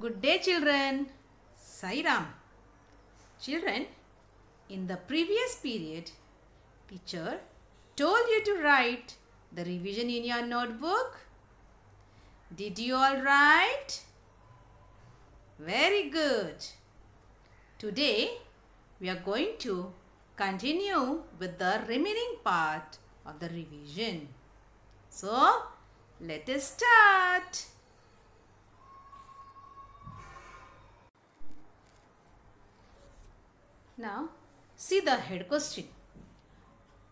Good day children. Sairam. Children, in the previous period, teacher told you to write the revision in your notebook. Did you all write? Very good. Today, we are going to continue with the remaining part of the revision. So, let us start. Now, see the head question.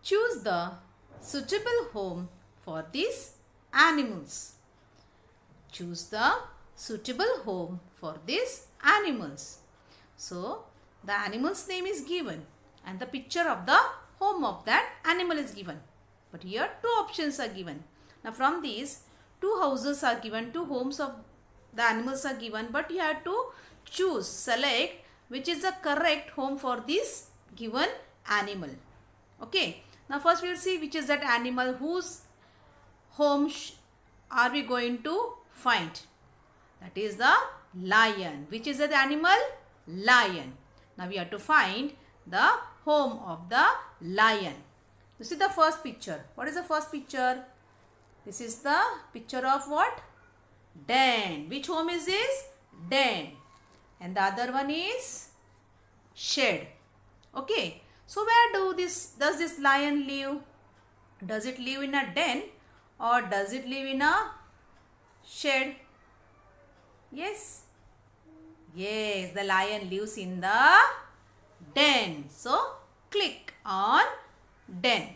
Choose the suitable home for these animals. Choose the suitable home for these animals. So, the animal's name is given and the picture of the home of that animal is given. But here two options are given. Now from these, two houses are given, two homes of the animals are given. But you have to choose, select which is the correct home for this given animal. Okay. Now first we will see which is that animal whose home are we going to find. That is the lion. Which is the animal? Lion. Now we have to find the home of the lion. You see the first picture. What is the first picture? This is the picture of what? Den. Which home is this? Den and the other one is shed. Okay. So where do this does this lion live? Does it live in a den or does it live in a shed? Yes. Yes, the lion lives in the den. So click on den.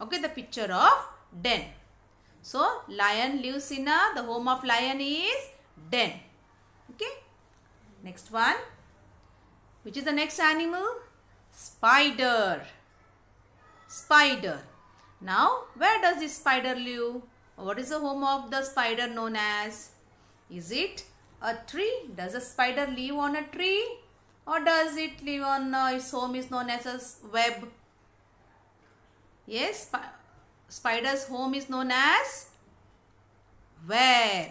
Okay, the picture of den. So lion lives in a the home of lion is den. Okay. Next one. Which is the next animal? Spider. Spider. Now, where does this spider live? What is the home of the spider known as? Is it a tree? Does a spider live on a tree? Or does it live on uh, its home is known as a web? Yes, sp spider's home is known as web.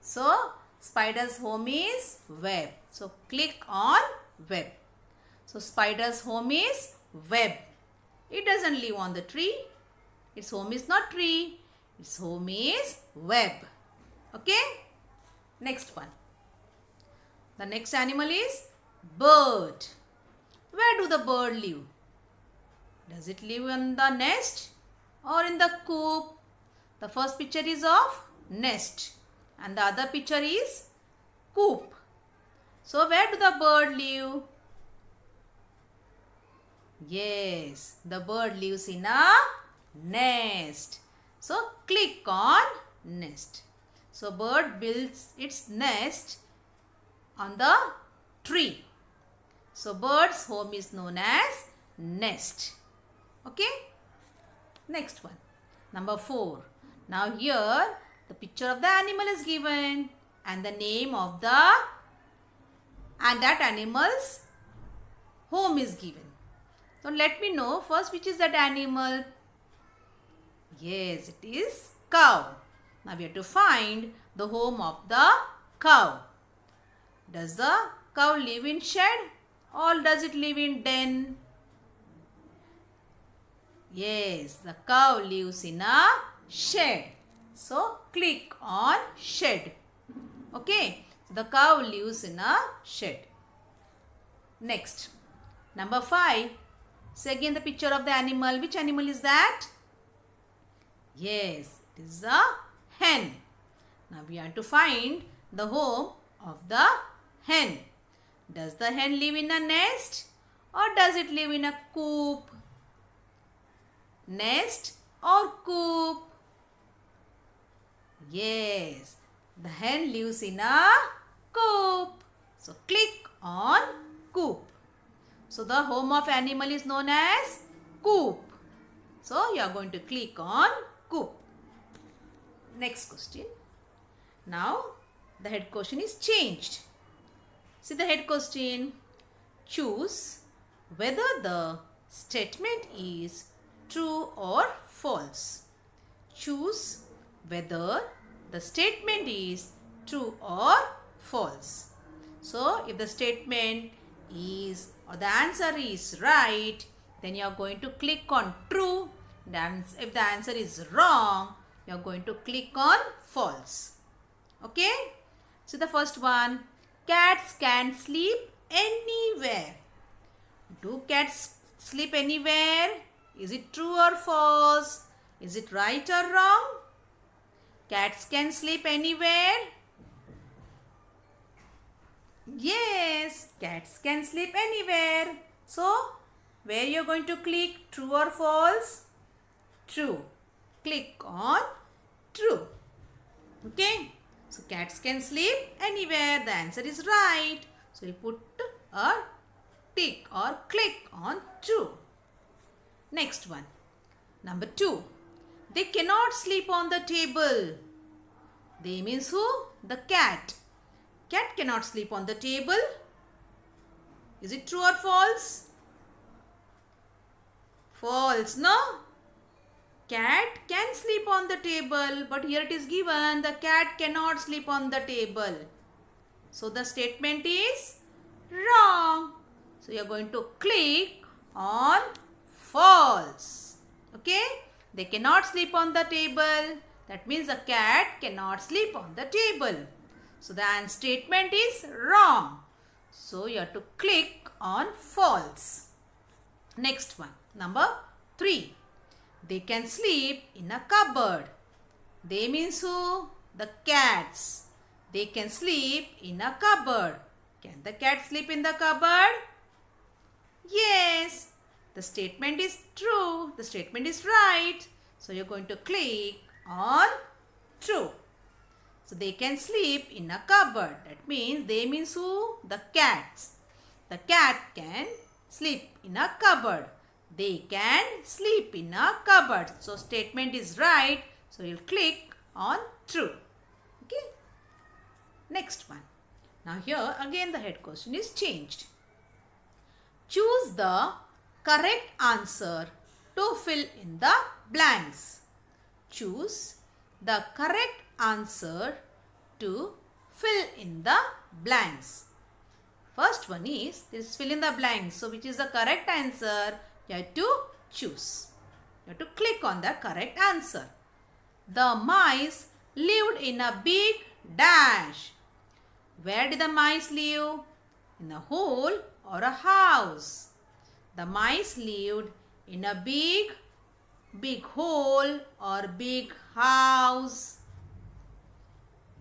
So, Spider's home is web. So click on web. So spider's home is web. It doesn't live on the tree. Its home is not tree. Its home is web. Okay. Next one. The next animal is bird. Where do the bird live? Does it live in the nest or in the coop? The first picture is of nest and the other picture is coop. So where do the bird live? Yes, the bird lives in a nest. So click on nest. So bird builds its nest on the tree. So bird's home is known as nest. Okay. Next one. Number 4. Now here the picture of the animal is given and the name of the and that animal's home is given. So let me know first which is that animal. Yes, it is cow. Now we have to find the home of the cow. Does the cow live in shed or does it live in den? Yes, the cow lives in a shed. So click on shed. Okay. The cow lives in a shed. Next. Number 5. See again the picture of the animal. Which animal is that? Yes, it is a hen. Now we are to find the home of the hen. Does the hen live in a nest or does it live in a coop? Nest or coop? Yes, the hen lives in a coop. So click on coop. So the home of animal is known as coop. So you are going to click on coop. Next question. Now the head question is changed. See the head question. Choose whether the statement is true or false. Choose whether the statement is true or false. So, if the statement is or the answer is right, then you are going to click on true. Then if the answer is wrong, you are going to click on false. Okay. So, the first one, cats can sleep anywhere. Do cats sleep anywhere? Is it true or false? Is it right or wrong? Cats can sleep anywhere. Yes, cats can sleep anywhere. So, where you're going to click true or false? True. Click on true. Okay. So, cats can sleep anywhere. The answer is right. So, we'll put a tick or click on true. Next one. Number two. They cannot sleep on the table. They means who? The cat. Cat cannot sleep on the table. Is it true or false? False, no? Cat can sleep on the table but here it is given the cat cannot sleep on the table. So the statement is wrong. So you are going to click on false. Okay. They cannot sleep on the table. That means a cat cannot sleep on the table. So the and statement is wrong. So you have to click on false. Next one. Number 3. They can sleep in a cupboard. They means who? The cats. They can sleep in a cupboard. Can the cat sleep in the cupboard? Yes the statement is true, the statement is right. So you're going to click on true. So they can sleep in a cupboard. That means they means who? The cats. The cat can sleep in a cupboard. They can sleep in a cupboard. So statement is right. So you'll click on true. Okay. Next one. Now here again the head question is changed. Choose the correct answer to fill in the blanks. Choose the correct answer to fill in the blanks. First one is this fill in the blanks. So which is the correct answer? You have to choose. You have to click on the correct answer. The mice lived in a big dash. Where did the mice live? In a hole or a house. The mice lived in a big, big hole or big house.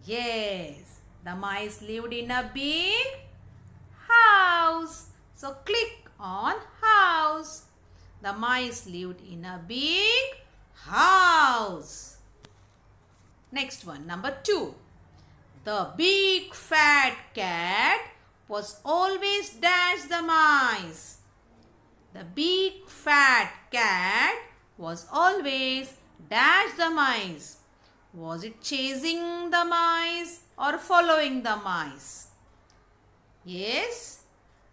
Yes, the mice lived in a big house. So click on house. The mice lived in a big house. Next one, number two. The big fat cat was always dash the mice. The big fat cat was always dash the mice. Was it chasing the mice or following the mice? Yes,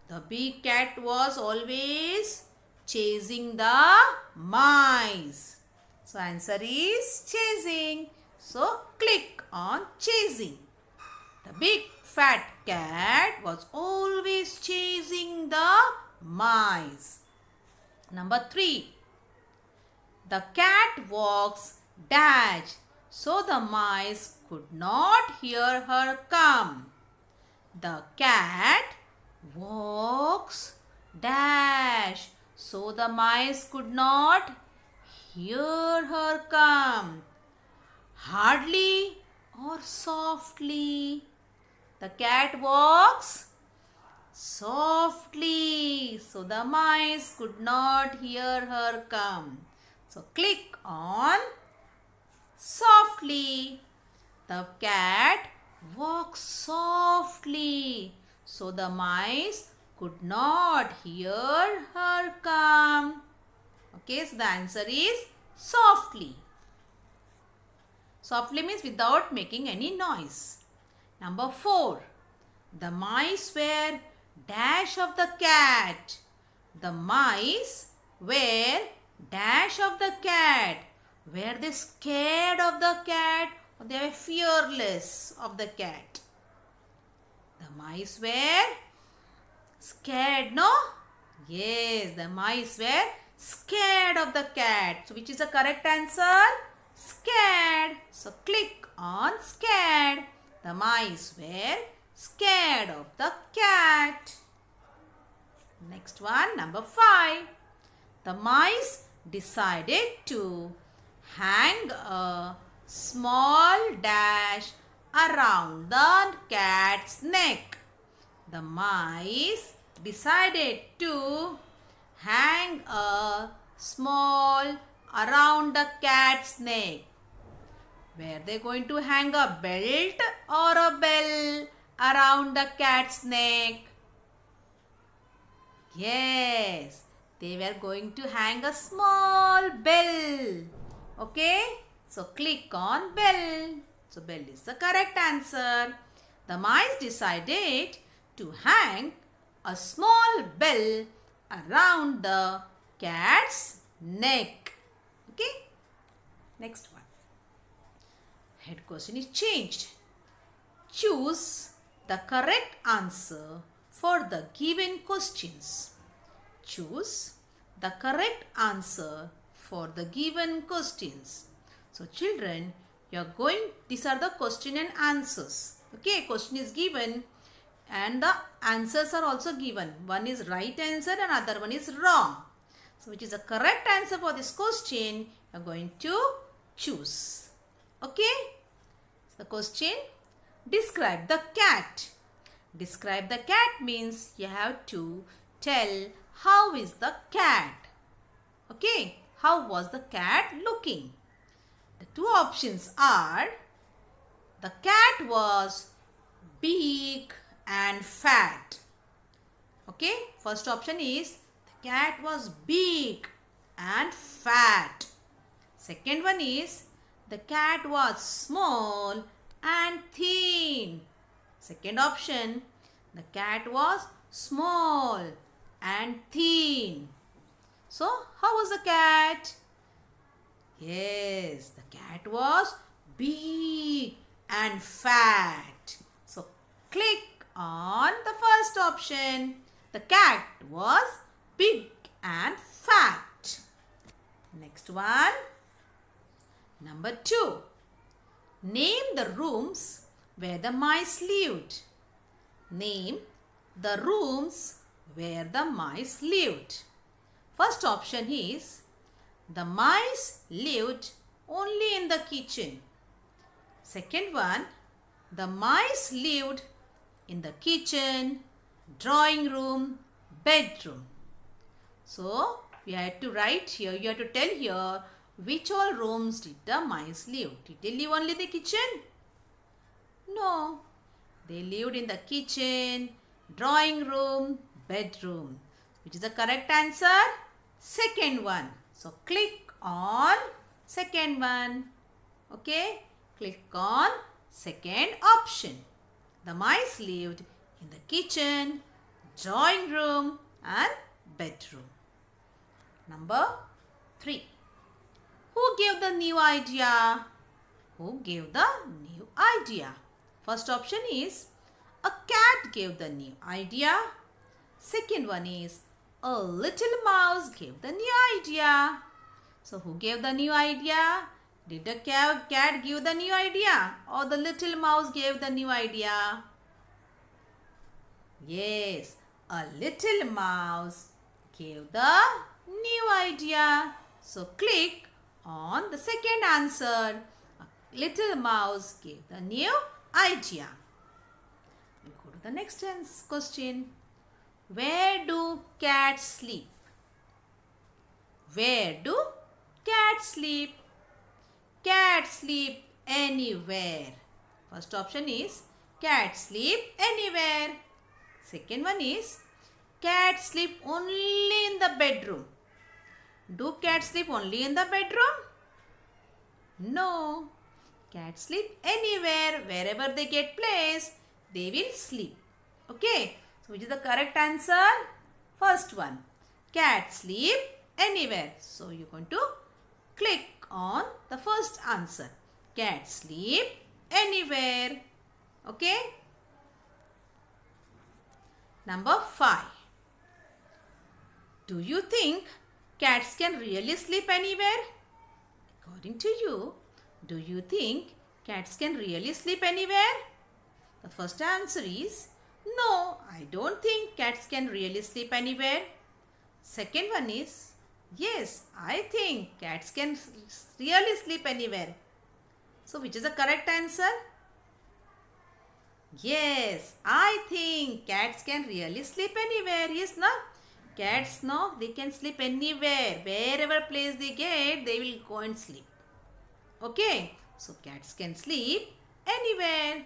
the big cat was always chasing the mice. So answer is chasing. So click on chasing. The big fat cat was always chasing the mice. Number 3. The cat walks dash so the mice could not hear her come. The cat walks dash so the mice could not hear her come. Hardly or softly. The cat walks softly. So the mice could not hear her come. So click on softly. The cat walks softly. So the mice could not hear her come. Okay, so the answer is softly. Softly means without making any noise. Number 4. The mice were dash of the cat. The mice were dash of the cat. Were they scared of the cat or they were fearless of the cat? The mice were scared, no? Yes, the mice were scared of the cat. So which is the correct answer? Scared. So click on scared. The mice were scared of the cat. Next one, number 5. The mice decided to hang a small dash around the cat's neck. The mice decided to hang a small around the cat's neck. Were they going to hang a belt or a bell around the cat's neck? Yes, they were going to hang a small bell. Okay, so click on bell. So bell is the correct answer. The mice decided to hang a small bell around the cat's neck. Okay, next one. Head question is changed. Choose the correct answer for the given questions. Choose the correct answer for the given questions. So children, you are going, these are the question and answers. Okay, question is given and the answers are also given. One is right answer and other one is wrong. So which is the correct answer for this question, you are going to choose. Okay, so the question, describe the cat Describe the cat means you have to tell how is the cat. Okay, how was the cat looking? The two options are the cat was big and fat. Okay, first option is the cat was big and fat. Second one is the cat was small and thin. Second option, the cat was small and thin. So, how was the cat? Yes, the cat was big and fat. So, click on the first option. The cat was big and fat. Next one. Number two. Name the rooms where the mice lived. Name the rooms where the mice lived. First option is the mice lived only in the kitchen. Second one, the mice lived in the kitchen, drawing room, bedroom. So, we have to write here, you have to tell here which all rooms did the mice live. Did they live only the kitchen? No. They lived in the kitchen, drawing room, bedroom. Which is the correct answer? Second one. So click on second one. Okay. Click on second option. The mice lived in the kitchen, drawing room and bedroom. Number 3. Who gave the new idea? Who gave the new idea? First option is a cat gave the new idea. Second one is a little mouse gave the new idea. So who gave the new idea? Did the cat give the new idea or the little mouse gave the new idea? Yes, a little mouse gave the new idea. So click on the second answer. A little mouse gave the new Idea. We go to the next question. Where do cats sleep? Where do cats sleep? Cats sleep anywhere. First option is cats sleep anywhere. Second one is cats sleep only in the bedroom. Do cats sleep only in the bedroom? No. Cats sleep anywhere, wherever they get place, they will sleep. Okay, so which is the correct answer? First one, cats sleep anywhere. So you're going to click on the first answer. Cats sleep anywhere. Okay. Number 5. Do you think cats can really sleep anywhere? According to you, do you think cats can really sleep anywhere? The first answer is no, I don't think cats can really sleep anywhere. Second one is yes, I think cats can really sleep anywhere. So which is the correct answer? Yes, I think cats can really sleep anywhere. Yes, no? Cats, no, they can sleep anywhere. Wherever place they get, they will go and sleep. Okay. So cats can sleep anywhere.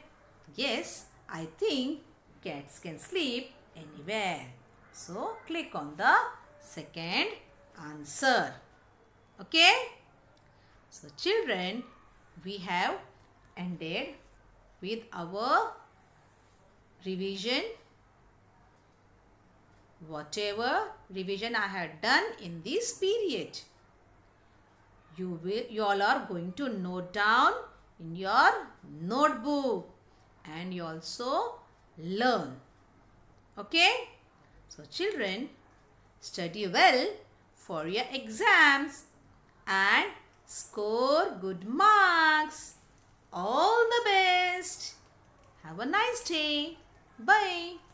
Yes, I think cats can sleep anywhere. So click on the second answer. Okay. So children, we have ended with our revision whatever revision I had done in this period you will you all are going to note down in your notebook and you also learn okay so children study well for your exams and score good marks all the best have a nice day bye